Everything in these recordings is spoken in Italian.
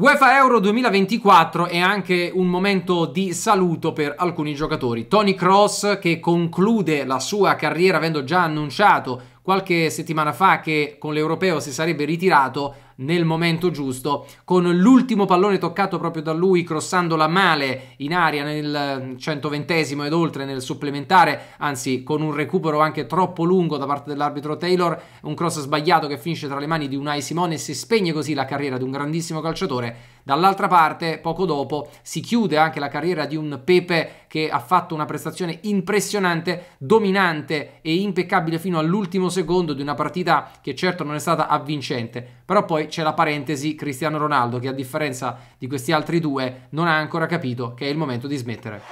UEFA Euro 2024 è anche un momento di saluto per alcuni giocatori. Tony Cross che conclude la sua carriera avendo già annunciato qualche settimana fa che con l'Europeo si sarebbe ritirato, nel momento giusto con l'ultimo pallone toccato proprio da lui crossandola male in aria nel 120 ed oltre nel supplementare anzi con un recupero anche troppo lungo da parte dell'arbitro Taylor un cross sbagliato che finisce tra le mani di Unai Simone e si spegne così la carriera di un grandissimo calciatore dall'altra parte poco dopo si chiude anche la carriera di un Pepe che ha fatto una prestazione impressionante dominante e impeccabile fino all'ultimo secondo di una partita che certo non è stata avvincente però poi c'è la parentesi Cristiano Ronaldo che a differenza di questi altri due non ha ancora capito che è il momento di smettere.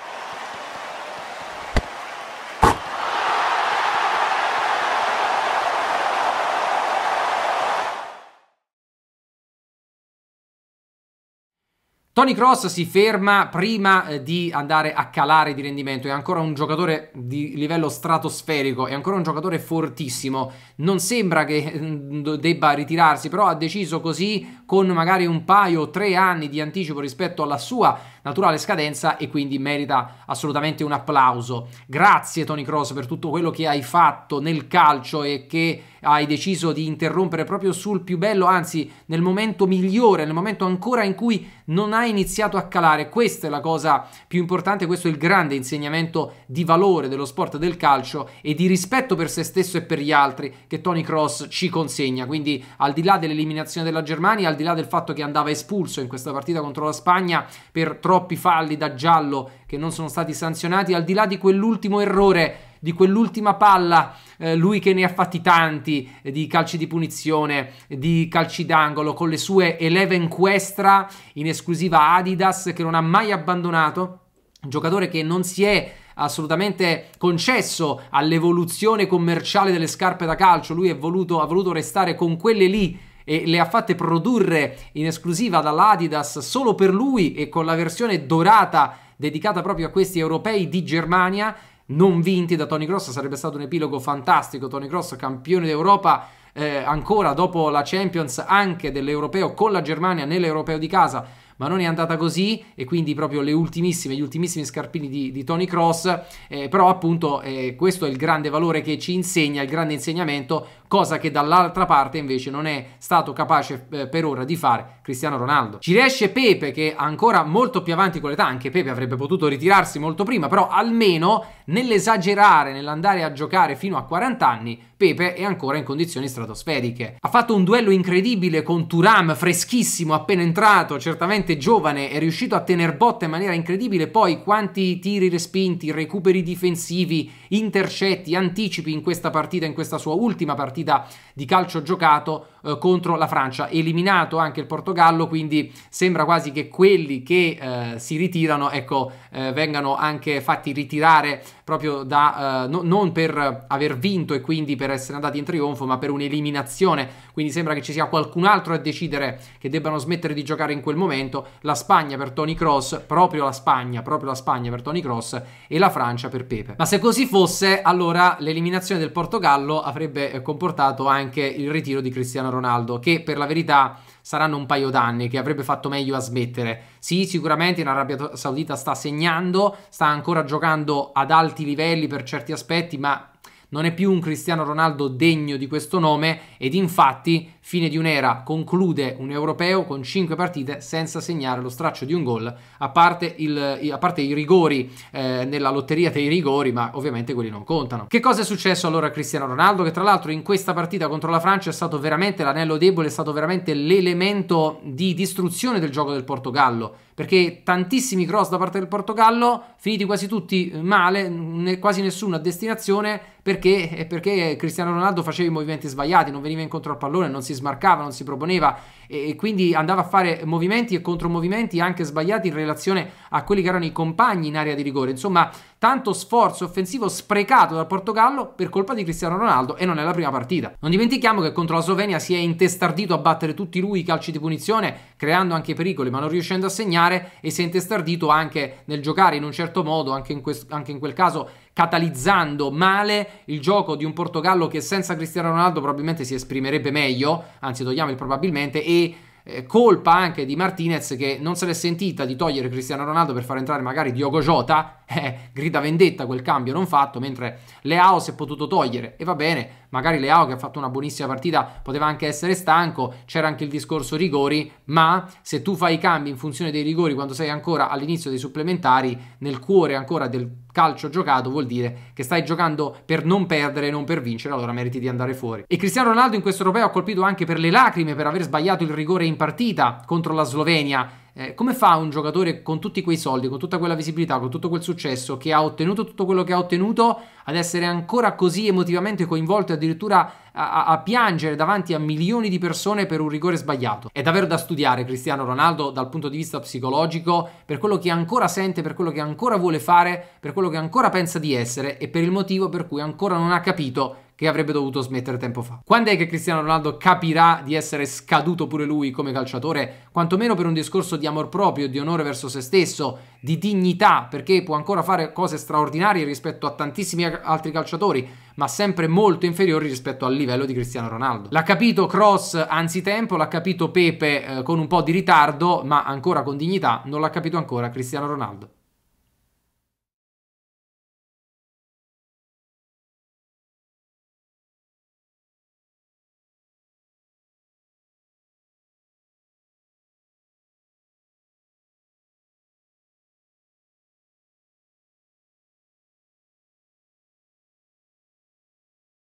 Tony Cross si ferma prima eh, di andare a calare di rendimento, è ancora un giocatore di livello stratosferico, è ancora un giocatore fortissimo, non sembra che eh, debba ritirarsi, però ha deciso così con magari un paio o tre anni di anticipo rispetto alla sua naturale scadenza e quindi merita assolutamente un applauso. Grazie Tony Cross per tutto quello che hai fatto nel calcio e che hai deciso di interrompere proprio sul più bello, anzi nel momento migliore, nel momento ancora in cui non hai iniziato a calare. Questa è la cosa più importante, questo è il grande insegnamento di valore dello sport del calcio e di rispetto per se stesso e per gli altri che Tony Cross ci consegna. Quindi al di là dell'eliminazione della Germania, al di là del fatto che andava espulso in questa partita contro la Spagna per troppo troppi falli da giallo che non sono stati sanzionati, al di là di quell'ultimo errore, di quell'ultima palla, eh, lui che ne ha fatti tanti eh, di calci di punizione, eh, di calci d'angolo, con le sue Eleven Questra in esclusiva Adidas che non ha mai abbandonato, un giocatore che non si è assolutamente concesso all'evoluzione commerciale delle scarpe da calcio, lui voluto, ha voluto restare con quelle lì e le ha fatte produrre in esclusiva dall'Adidas solo per lui e con la versione dorata dedicata proprio a questi europei di Germania non vinti da Tony Cross sarebbe stato un epilogo fantastico Tony Cross campione d'Europa eh, ancora dopo la Champions anche dell'Europeo con la Germania nell'Europeo di casa, ma non è andata così e quindi proprio le ultimissime, gli ultimissimi scarpini di, di Tony Cross, eh, però appunto eh, questo è il grande valore che ci insegna, il grande insegnamento, cosa che dall'altra parte invece non è stato capace eh, per ora di fare Cristiano Ronaldo. Ci riesce Pepe che ancora molto più avanti con l'età, anche Pepe avrebbe potuto ritirarsi molto prima, però almeno nell'esagerare, nell'andare a giocare fino a 40 anni, Pepe è ancora in condizioni stratosferiche. Ha fatto un duello incredibile con Turam, freschissimo, appena entrato, certamente giovane, è riuscito a tener botta in maniera incredibile, poi quanti tiri respinti, recuperi difensivi, intercetti, anticipi in questa partita, in questa sua ultima partita partita di calcio giocato eh, contro la Francia, eliminato anche il Portogallo, quindi sembra quasi che quelli che eh, si ritirano ecco, eh, vengano anche fatti ritirare proprio da eh, no, non per aver vinto e quindi per essere andati in trionfo, ma per un'eliminazione. Quindi sembra che ci sia qualcun altro a decidere che debbano smettere di giocare in quel momento. La Spagna per Tony Cross, proprio la Spagna, proprio la Spagna per Tony Cross e la Francia per Pepe. Ma se così fosse, allora l'eliminazione del Portogallo avrebbe eh, comportato anche il ritiro di Cristiano Ronaldo, che per la verità saranno un paio d'anni che avrebbe fatto meglio a smettere. Sì, sicuramente in Arabia Saudita sta segnando, sta ancora giocando ad alti livelli per certi aspetti, ma non è più un Cristiano Ronaldo degno di questo nome ed infatti fine di un'era conclude un europeo con 5 partite senza segnare lo straccio di un gol, a parte, il, a parte i rigori eh, nella lotteria dei rigori, ma ovviamente quelli non contano. Che cosa è successo allora a Cristiano Ronaldo? Che tra l'altro in questa partita contro la Francia è stato veramente l'anello debole, è stato veramente l'elemento di distruzione del gioco del Portogallo, perché tantissimi cross da parte del Portogallo, finiti quasi tutti male, quasi nessuno a destinazione, perché perché? Eh, perché Cristiano Ronaldo faceva i movimenti sbagliati, non veniva incontro al pallone, non si smarcava, non si proponeva e, e quindi andava a fare movimenti e contromovimenti anche sbagliati in relazione a quelli che erano i compagni in area di rigore. Insomma, tanto sforzo offensivo sprecato dal Portogallo per colpa di Cristiano Ronaldo e non è la prima partita. Non dimentichiamo che contro la Slovenia si è intestardito a battere tutti lui i calci di punizione, creando anche pericoli ma non riuscendo a segnare e si è intestardito anche nel giocare in un certo modo, anche in, quest- anche in quel caso catalizzando male il gioco di un Portogallo che senza Cristiano Ronaldo probabilmente si esprimerebbe meglio, anzi togliamo il probabilmente, e eh, colpa anche di Martinez che non se l'è sentita di togliere Cristiano Ronaldo per far entrare magari Diogo Jota eh, grida vendetta quel cambio non fatto, mentre Leao si è potuto togliere e va bene, magari Leao che ha fatto una buonissima partita poteva anche essere stanco, c'era anche il discorso rigori, ma se tu fai i cambi in funzione dei rigori quando sei ancora all'inizio dei supplementari, nel cuore ancora del calcio giocato vuol dire che stai giocando per non perdere, e non per vincere, allora meriti di andare fuori. E Cristiano Ronaldo in questo europeo ha colpito anche per le lacrime per aver sbagliato il rigore in partita contro la Slovenia eh, come fa un giocatore con tutti quei soldi, con tutta quella visibilità, con tutto quel successo che ha ottenuto tutto quello che ha ottenuto ad essere ancora così emotivamente coinvolto e addirittura a, a, piangere davanti a milioni di persone per un rigore sbagliato. È davvero da studiare Cristiano Ronaldo dal punto di vista psicologico, per quello che ancora sente, per quello che ancora vuole fare, per quello che ancora pensa di essere e per il motivo per cui ancora non ha capito che avrebbe dovuto smettere tempo fa. Quando è che Cristiano Ronaldo capirà di essere scaduto pure lui come calciatore, quantomeno per un discorso di amor proprio, di onore verso se stesso, di dignità, perché può ancora fare cose straordinarie rispetto a tantissimi altri calciatori, ma sempre molto inferiori rispetto al livello di Cristiano Ronaldo. L'ha capito Cross anzitempo, l'ha capito Pepe eh, con un po' di ritardo, ma ancora con dignità, non l'ha capito ancora Cristiano Ronaldo.